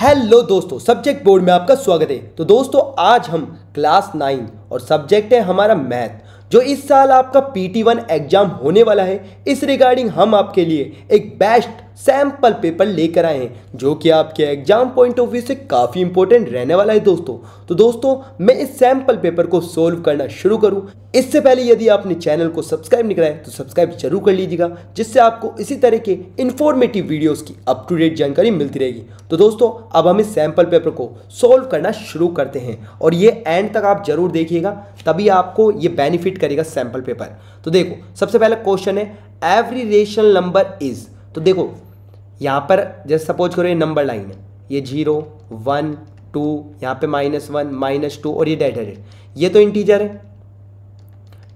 hello दोस्तों subject board में आपका स्वागत है तो दोस्तों आज हम क्लास नाइन और सब्जेक्ट है हमारा मैथ जो इस साल आपका पीटी वन एग्जाम होने वाला है इस रिगार्डिंग हम आपके लिए एक बेस्ट सैंपल पेपर लेकर आए हैं जो कि आपके एग्जाम पॉइंट ऑफ व्यू से काफ़ी इंपॉर्टेंट रहने वाला है दोस्तों तो दोस्तों मैं इस सैंपल पेपर को सोल्व करना शुरू करूं इससे पहले यदि आपने चैनल को सब्सक्राइब नहीं कराया तो सब्सक्राइब जरूर कर लीजिएगा जिससे आपको इसी तरह के इन्फॉर्मेटिव वीडियोज़ की अप टू डेट जानकारी मिलती रहेगी तो दोस्तों अब हम इस सैंपल पेपर को सोल्व करना शुरू करते हैं और ये एंड तक आप जरूर देखिएगा तभी आपको ये बेनिफिट करेगा सैंपल पेपर तो देखो सबसे पहला क्वेश्चन है एवरी रेशनल नंबर इज़ तो देखो यहाँ पर जैसे सपोज करो ये नंबर लाइन है ये जीरो वन टू यहाँ पे माइनस वन माइनस टू और ये डेड हेडेड ये तो इंटीजर है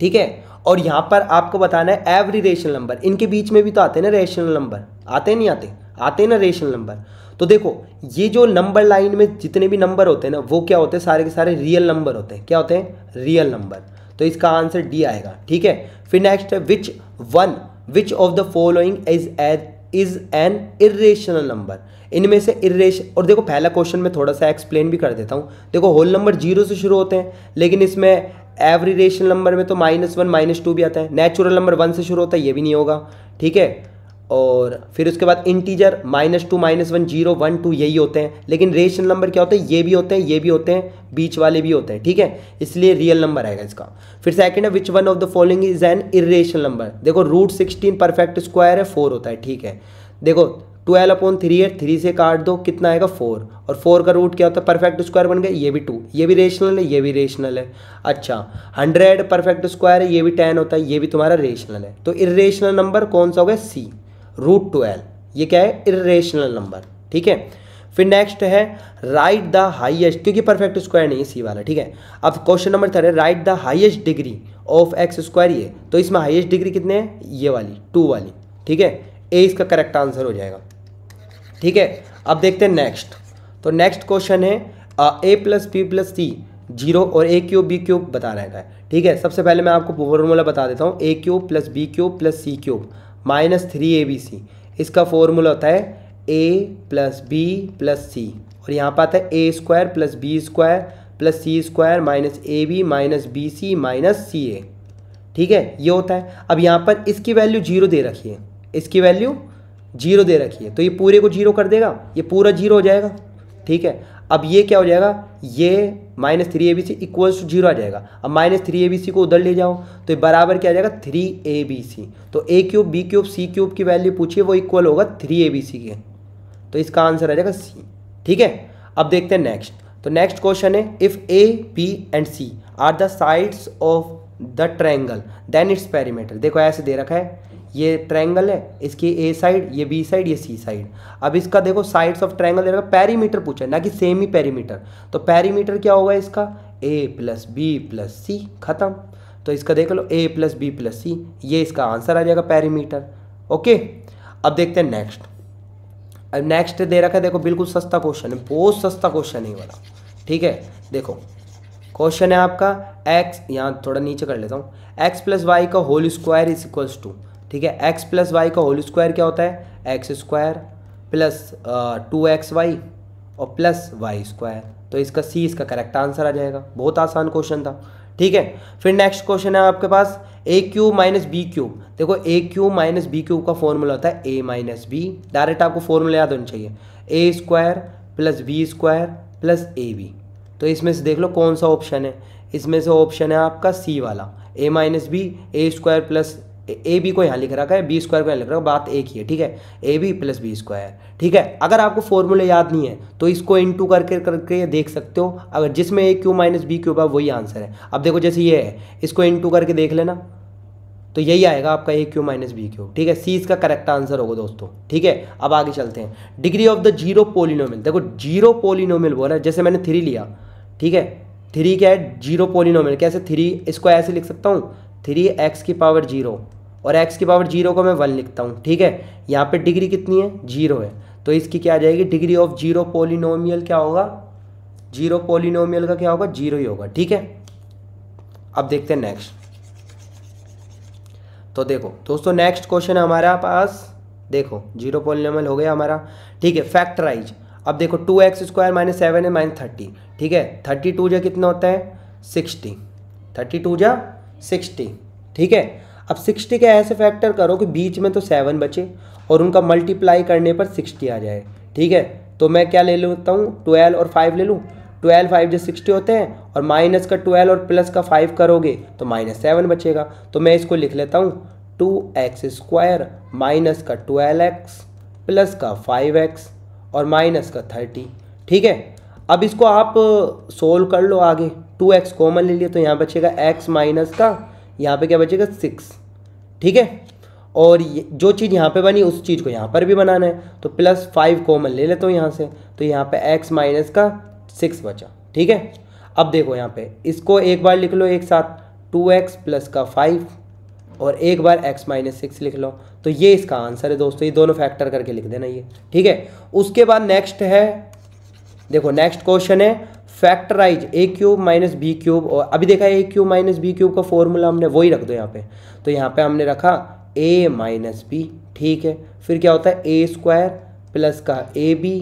ठीक है और यहाँ पर आपको बताना है एवरी रेशनल नंबर इनके बीच में भी तो आते हैं ना रेशनल नंबर आते नहीं आते आते हैं ना रेशनल नंबर तो देखो ये जो नंबर लाइन में जितने भी नंबर होते हैं ना वो क्या होते हैं सारे के सारे रियल नंबर होते हैं क्या होते हैं रियल नंबर तो इसका आंसर डी आएगा ठीक है फिर नेक्स्ट है which one which of the following is is is an irrational number इनमें से इेश और देखो पहला क्वेश्चन में थोड़ा सा एक्सप्लेन भी कर देता हूँ देखो होल नंबर जीरो से शुरू होते हैं लेकिन इसमें एवरी रेशनल नंबर में तो माइनस वन माइनस टू भी आता है नेचुरल नंबर वन से शुरू होता है ये भी नहीं होगा ठीक है और फिर उसके बाद integer minus two minus one zero one two यही होते हैं लेकिन रेशनल नंबर क्या होते हैं ये भी होते हैं ये भी होते हैं बीच वाले भी होते हैं ठीक है इसलिए रियल नंबर आएगा इसका फिर सेकंड है which one of the following is an irrational number देखो रूट सिक्सटीन परफेक्ट स्क्वायर है फोर होता है ठीक है देखो ट्वेल्व अपॉन थ्री है थ्री से काट दो कितना आएगा फोर और फोर का रूट क्या होता है परफेक्ट स्क्वायर बन गया ये भी टू ये भी रेशनल है ये भी रेशनल है अच्छा हंड्रेड परफेक्ट स्क्वायर है ये भी टेन होता है ये भी तुम्हारा रेशनल है तो इरेशनल नंबर कौन सा हो गया सी रूट ट्वेल्व ये क्या है इरेशनल नंबर ठीक है फिर नेक्स्ट है राइट द हाइएस्ट क्योंकि परफेक्ट स्क्वायर नहीं है सी वाला ठीक है अब क्वेश्चन नंबर थर्ड है right the highest degree of x square ये तो इसमें हाइएस्ट डिग्री कितने हैं ये वाली टू वाली ठीक है ए इसका करेक्ट आंसर हो जाएगा ठीक है अब देखते हैं नेक्स्ट तो नेक्स्ट क्वेश्चन है a plus b plus c zero और ए क्यूब बी क्यूब बता रहेगा ठीक है सबसे पहले मैं आपको फॉर्मूला बता देता हूँ a cube plus b cube plus c cube minus three a b c इसका फॉर्मूला होता है a plus b plus c और यहाँ पर आता है a square plus b square plus c square minus a b minus b c minus c a ठीक है ये होता है अब यहाँ पर इसकी वैल्यू जीरो दे रखी है इसकी वैल्यू जीरो दे रखी है तो ये पूरे को जीरो कर देगा ये पूरा जीरो हो जाएगा ठीक है अब ये क्या हो जाएगा ये minus three a b c equals to zero आ जाएगा अब minus three a b c को उधर ले जाओ तो ये बराबर क्या आ जाएगा थ्री ए बी सी तो a cube b cube c cube की वैल्यू पूछिए वो इक्वल होगा थ्री ए बी सी के तो इसका आंसर आ जाएगा सी ठीक है अब देखते हैं नेक्स्ट तो नेक्स्ट क्वेश्चन है if a b and c are the sides of the triangle then its perimeter देखो ऐसे दे रखा है ये ट्रायंगल है इसकी ए साइड ये बी साइड ये सी साइड अब इसका देखो साइड्स ऑफ ट्रायंगल देखो पैरीमीटर पूछा है ना कि सेम ही पैरीमीटर तो पैरीमीटर क्या होगा इसका a plus b plus c खत्म तो इसका देख लो a plus b plus c ये इसका आंसर आ जाएगा पैरीमीटर ओके अब देखते हैं नेक्स्ट अब नेक्स्ट दे रखा है देखो बिल्कुल सस्ता क्वेश्चन है बहुत सस्ता क्वेश्चन है वाला ठीक है देखो क्वेश्चन है आपका एक्स यहाँ थोड़ा नीचे कर लेता हूँ एक्स प्लस वाई का whole square is equals to ठीक है एक्स प्लस वाई का होल स्क्वायर क्या होता है x square plus two x y और प्लस वाई स्क्वायर तो इसका सी इसका करेक्ट आंसर आ जाएगा बहुत आसान क्वेश्चन था ठीक है फिर नेक्स्ट क्वेश्चन है आपके पास a cube minus b cube देखो a cube minus b cube का फॉर्मूला होता है ए माइनस बी डायरेक्ट आपको फॉर्मूला याद होना चाहिए a square plus b square plus a b तो इसमें से देख लो कौन सा ऑप्शन है इसमें से ऑप्शन है आपका सी वाला a minus b a square plus a b को यहाँ लिख रखा है बी स्क्वायर को यहाँ लिख रखा है बात एक ही है ठीक है a b plus b square ठीक है अगर आपको फॉर्मूला याद नहीं है तो इसको इन टू करके करके देख सकते हो अगर जिसमें a cube minus b cube है वही आंसर है अब देखो जैसे ये है इसको टू करके देख लेना तो यही आएगा आपका a cube minus b cube ठीक है सी इसका करेक्ट आंसर होगा दोस्तों ठीक है अब आगे चलते हैं degree of the zero polynomial देखो जीरो पोलिनोमिल बोला जैसे मैंने थ्री लिया ठीक है थ्री क्या है जीरो पोलिनोमिल कैसे थ्री इसको ऐसे लिख सकता हूँ थ्री एक्स की पावर जीरो और एक्स की पावर जीरो को मैं वन लिखता हूँ ठीक है यहाँ पे डिग्री कितनी है जीरो है तो इसकी क्या आ जाएगी डिग्री ऑफ जीरो पोलिनोमियल क्या होगा जीरो पोलिनोमियल का क्या होगा जीरो ही होगा ठीक है अब देखते हैं नेक्स्ट तो देखो दोस्तों नेक्स्ट क्वेश्चन है हमारा पास देखो जीरो पोलिनोमियल हो गया हमारा ठीक है फैक्टराइज अब देखो two x square minus seven है माइनस थर्टी ठीक है थर्टी टू जा कितना होता है सिक्सटी थर्टी टू जा सिक्सटी ठीक है अब सिक्सटी के ऐसे फैक्टर करो कि बीच में तो सेवन बचे और उनका मल्टीप्लाई करने पर सिक्सटी आ जाए ठीक है तो मैं क्या ले लेता हूँ ट्वेल्व और फाइव ले लूँ ट्वेल्व फाइव जो सिक्सटी होते हैं और माइनस का ट्वेल्व और प्लस का फाइव करोगे तो माइनस सेवन बचेगा तो मैं इसको लिख लेता हूँ टू एक्स स्क्वायर माइनस का ट्वेल्व एक्स प्लस का फाइव एक्स और माइनस का थर्टी ठीक है अब इसको आप सोल्व कर लो आगे टू एक्स कॉमन ले लिया तो यहाँ बचेगा एक्स माइनस का यहाँ पे क्या बचेगा सिक्स ठीक है और जो चीज़ यहाँ पे बनी उस चीज़ को यहाँ पर भी बनाना है तो प्लस फाइव कॉमन ले लेता हूँ यहाँ से तो यहाँ पे एक्स माइनस का सिक्स बचा ठीक है अब देखो यहाँ पे इसको एक बार लिख लो एक साथ टू एक्स प्लस का फाइव और एक बार x माइनस सिक्स लिख लो तो ये इसका आंसर है दोस्तों ये दोनों फैक्टर करके लिख देना ये ठीक है उसके बाद नेक्स्ट है देखो नेक्स्ट क्वेश्चन है factorize a cube minus b cube और अभी देखा है a cube minus b cube का फॉर्मूला हमने वही रख दो यहाँ पे तो यहाँ पे हमने रखा ए माइनस बी ठीक है फिर क्या होता है ए स्क्वायर प्लस का ए बी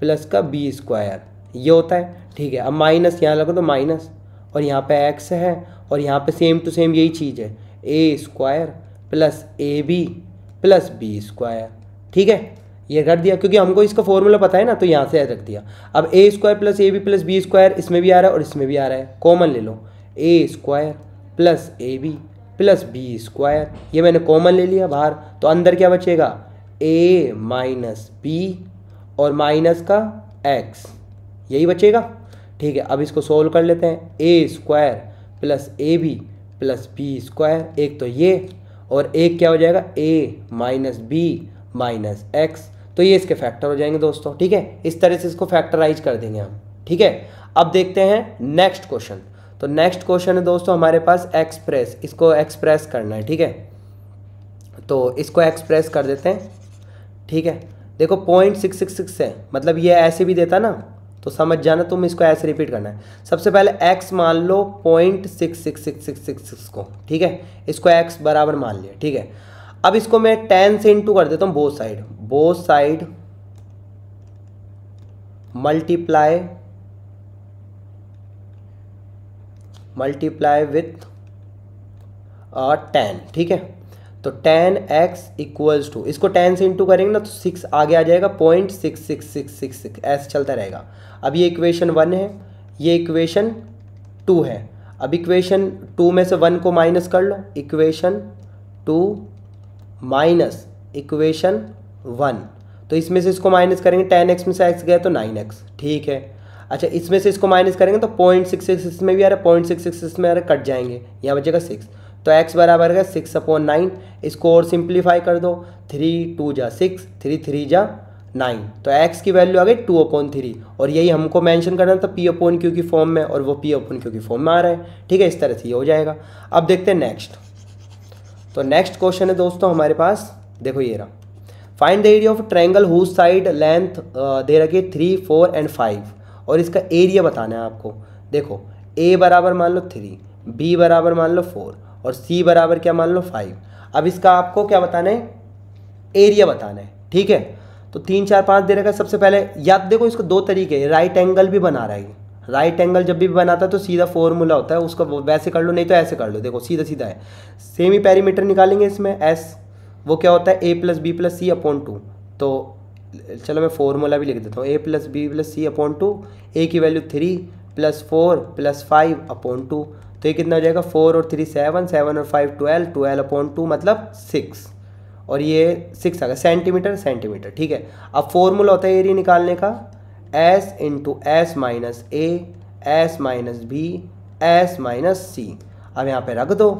प्लस का बी स्क्वायर ये होता है ठीक है अब माइनस यहाँ लगो तो माइनस और यहाँ पे एक्स है और यहाँ पे सेम टू सेम यही चीज़ है a square plus a b plus b square ठीक है ये कर दिया क्योंकि हमको इसका फॉर्मूला पता है ना तो यहाँ से रख दिया अब a square plus a b plus b square इसमें भी आ रहा है और इसमें भी आ रहा है कॉमन ले लो a square plus a b plus b square ये मैंने कॉमन ले लिया बाहर तो अंदर क्या बचेगा ए माइनस बी और माइनस का एक्स यही बचेगा ठीक है अब इसको सोल्व कर लेते हैं a square plus a b plus b square एक तो ये और एक क्या हो जाएगा a minus b minus x तो ये इसके फैक्टर हो जाएंगे दोस्तों ठीक है इस तरह से इसको फैक्टराइज कर देंगे हम ठीक है अब देखते हैं नेक्स्ट क्वेश्चन तो नेक्स्ट क्वेश्चन है दोस्तों हमारे पास एक्सप्रेस इसको एक्सप्रेस करना है ठीक है तो इसको एक्सप्रेस कर देते हैं ठीक है देखो पॉइंट सिक्स सिक्स सिक्स है मतलब ये ऐसे भी देता ना तो समझ जाना तुम इसको ऐसे रिपीट करना है सबसे पहले एक्स मान लो point six six six six six six को ठीक है इसको एक्स बराबर मान लिया ठीक है अब इसको मैं टेन से इंटू कर देता हूँ both side both side multiply multiply with ten ठीक है तो टेन एक्स इक्वल्स टू इसको टेन से इंटू करेंगे ना तो सिक्स आगे आ जाएगा point six six six six six ऐसे चलता रहेगा अब ये इक्वेशन वन है ये इक्वेशन टू है अब इक्वेशन टू में से वन को माइनस कर लो equation two minus equation one तो इसमें से इसको माइनस करेंगे टेन एक्स में से एक्स गया तो नाइन एक्स ठीक है अच्छा इसमें से इसको माइनस करेंगे तो पॉइंट सिक्स सिक्स इसमें भी आ रहा है पॉइंट सिक्स सिक्स इसमें आ रहा कट जाएंगे यहाँ बचेगा सिक्स तो एक्स बराबर है सिक्स अपॉन नाइन इसको और सिंप्लीफाई कर दो थ्री टू जा सिक्स थ्री थ्री जा नाइन तो एक्स की वैल्यू आ गई टू अपॉन थ्री और यही हमको मेंशन करना था पी अपॉन क्यू की फॉर्म में और वो पी अपॉन क्यू की फॉर्म में आ रहा है ठीक है इस तरह से ये हो जाएगा अब देखते हैं नेक्स्ट तो नेक्स्ट क्वेश्चन है दोस्तों हमारे पास देखो ये रहा find the area of triangle who side length दे रखिए थ्री फोर एंड फाइव और इसका एरिया बताना है आपको देखो ए बराबर मान लो थ्री बी बराबर मान लो फोर और सी बराबर क्या मान लो फाइव अब इसका आपको क्या बताना है एरिया बताना है ठीक है तो तीन चार पाँच दे रखा है सबसे पहले याद तो देखो इसको दो तरीके राइट एंगल भी बना रहा है राइट एंगल जब भी बनाता है तो सीधा फॉर्मूला होता है उसका वैसे कर लो नहीं तो ऐसे कर लो देखो सीधा सीधा है सेमी पैरीमीटर निकालेंगे इसमें एस वो क्या होता है a plus b plus c upon two तो चलो मैं फॉर्मूला भी लिख देता हूँ a plus b plus c upon two a की value three plus four plus five upon two तो ये कितना हो जाएगा फोर और थ्री सेवन सेवन और five twelve twelve upon two मतलब सिक्स और ये सिक्स आ गया सेंटीमीटर सेंटीमीटर ठीक है अब फॉर्मूला होता है एरिया निकालने का s into s minus a s minus b s minus c अब यहाँ पे रख दो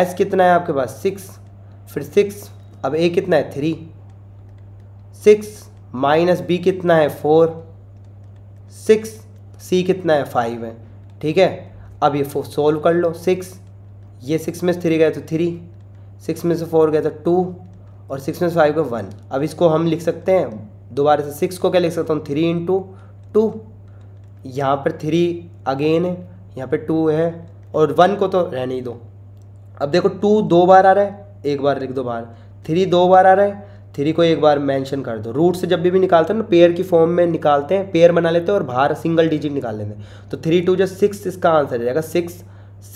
एस कितना है आपके पास सिक्स फिर सिक्स अब ए कितना है थ्री सिक्स माइनस बी कितना है फोर सिक्स सी कितना है फाइव है ठीक है अब ये सोल्व कर लो सिक्स ये सिक्स में से थ्री गए तो थ्री सिक्स में से फोर गए तो टू और सिक्स में से फाइव गए वन अब इसको हम लिख सकते हैं दोबारा से सिक्स को क्या लिख सकता हूँ थ्री इंटू टू यहाँ पर थ्री अगेन है यहाँ पर टू है और वन को तो रहने ही दो अब देखो टू दो बार आ रहा है एक बार लिख दो बार थ्री दो बार आ रहा है थ्री को एक बार मेंशन कर दो रूट से जब भी भी निकालते हैं ना पेयर की फॉर्म में निकालते हैं पेयर बना लेते हैं और बाहर सिंगल डिजिट निकाल लेते हैं तो थ्री टू जो सिक्स इसका आंसर जाएगा सिक्स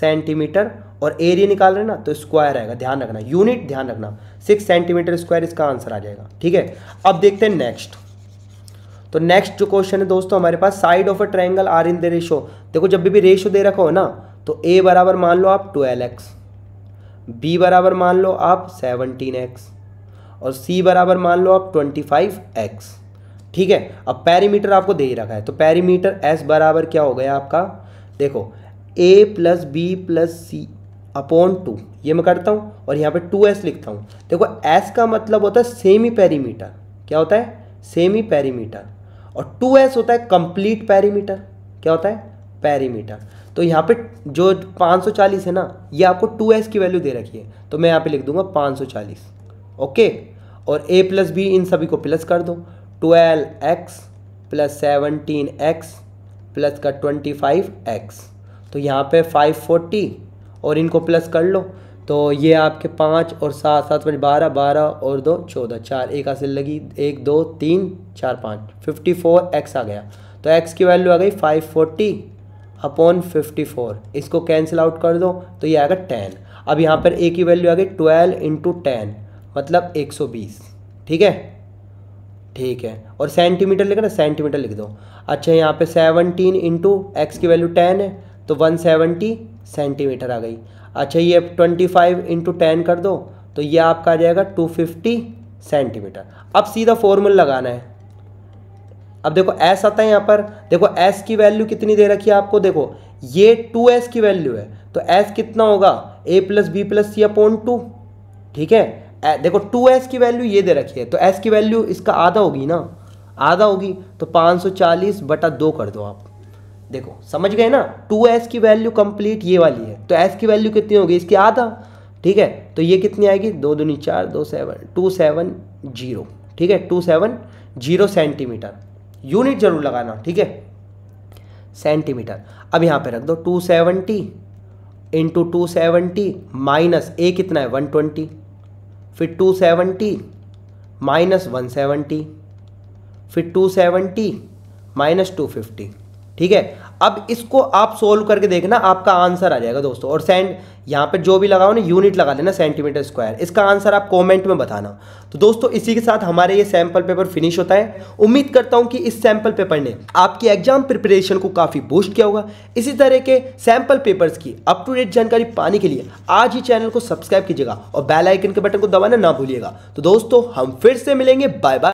सेंटीमीटर और एरिया निकाल रहे ना तो स्क्वायर आएगा ध्यान रखना यूनिट ध्यान रखना सिक्स सेंटीमीटर स्क्वायर इसका आंसर आ जाएगा ठीक है अब देखते हैं नेक्स्ट तो नेक्स्ट जो क्वेश्चन है दोस्तों हमारे पास side of a triangle are in the ratio देखो जब भी रेशो दे रखो हो ना तो ए बराबर मान लो आप ट्वेल्व एक्स बी बराबर मान लो आप सेवनटीन एक्स और सी बराबर मान लो आप ट्वेंटी फाइव एक्स ठीक है अब पैरीमीटर आपको दे ही रखा है तो पैरीमीटर एस बराबर क्या हो गया आपका देखो a plus b plus c upon two ये मैं करता हूँ और यहाँ पे टू एस लिखता हूँ देखो एस का मतलब होता है सेमी पैरीमीटर क्या होता है सेमी पैरीमीटर और टू एस होता है कंप्लीट पैरीमीटर क्या होता है पैरीमीटर तो यहाँ पे जो 540 है ना ये आपको 2s की वैल्यू दे रखी है तो मैं यहाँ पे लिख दूंगा 540 ओके और a प्लस बी इन सभी को प्लस कर दो 12x plus seventeen x plus का 25x तो यहाँ पे 540 और इनको प्लस कर लो तो ये आपके पाँच और सात सात पाँच बारह बारह और दो चौदह चार एक हासिल लगी एक दो तीन चार पाँच फिफ्टी फोर एक्स आ गया तो एक्स की वैल्यू आ गई five forty upon fifty four इसको कैंसिल आउट कर दो तो ये आएगा टेन अब यहाँ पर ए की वैल्यू आ गई ट्वेल्व इंटू टेन मतलब एक सौ बीस ठीक है ठीक है और सेंटीमीटर लिखा ना सेंटीमीटर लिख दो अच्छा यहाँ पे सेवनटीन इंटू एक्स की वैल्यू टेन है तो वन सेवेंटी सेंटीमीटर आ गई अच्छा ये ट्वेंटी फाइव इंटू टेन कर दो तो ये आपका आ जाएगा टू फिफ्टी सेंटीमीटर अब सीधा फॉर्मूला लगाना है अब देखो एस आता है यहाँ पर देखो एस की वैल्यू कितनी दे रखी है आपको देखो ये टू एस की वैल्यू है तो एस कितना होगा a plus b plus c upon two ठीक है देखो टू एस की वैल्यू ये दे रखी है तो एस की वैल्यू इसका आधा होगी ना आधा होगी तो पाँच सौ चालीस बटा दो कर दो आप देखो समझ गए ना टू एस की वैल्यू कंप्लीट ये वाली है तो एस की वैल्यू कितनी होगी इसकी आधा ठीक है तो ये कितनी आएगी दो दूनी चार दो सेवन टू सेवन जीरो ठीक है two seven zero centimetre unit जरूर लगाना ठीक है सेंटीमीटर अब यहाँ पे रख दो two seventy into two seventy minus a कितना है वन ट्वेंटी फिर टू सेवेंटी माइनस वन फिर two seventy minus two fifty ठीक है अब इसको आप सोल्व करके देखना आपका आंसर आ जाएगा दोस्तों और सेंट यहाँ पर जो भी लगाओ ना यूनिट लगा देना सेंटीमीटर स्क्वायर इसका आंसर आप कमेंट में बताना तो दोस्तों इसी के साथ हमारे ये सैम्पल पेपर फिनिश होता है उम्मीद करता हूँ कि इस सैम्पल पेपर ने आपकी एग्जाम प्रिपरेशन को काफ़ी बूस्ट किया होगा इसी तरह के सैम्पल पेपर्स की अप टू डेट जानकारी पाने के लिए आज ही चैनल को सब्सक्राइब कीजिएगा और बेलाइकन के बटन को दबाना ना भूलिएगा तो दोस्तों हम फिर से मिलेंगे बाय बाय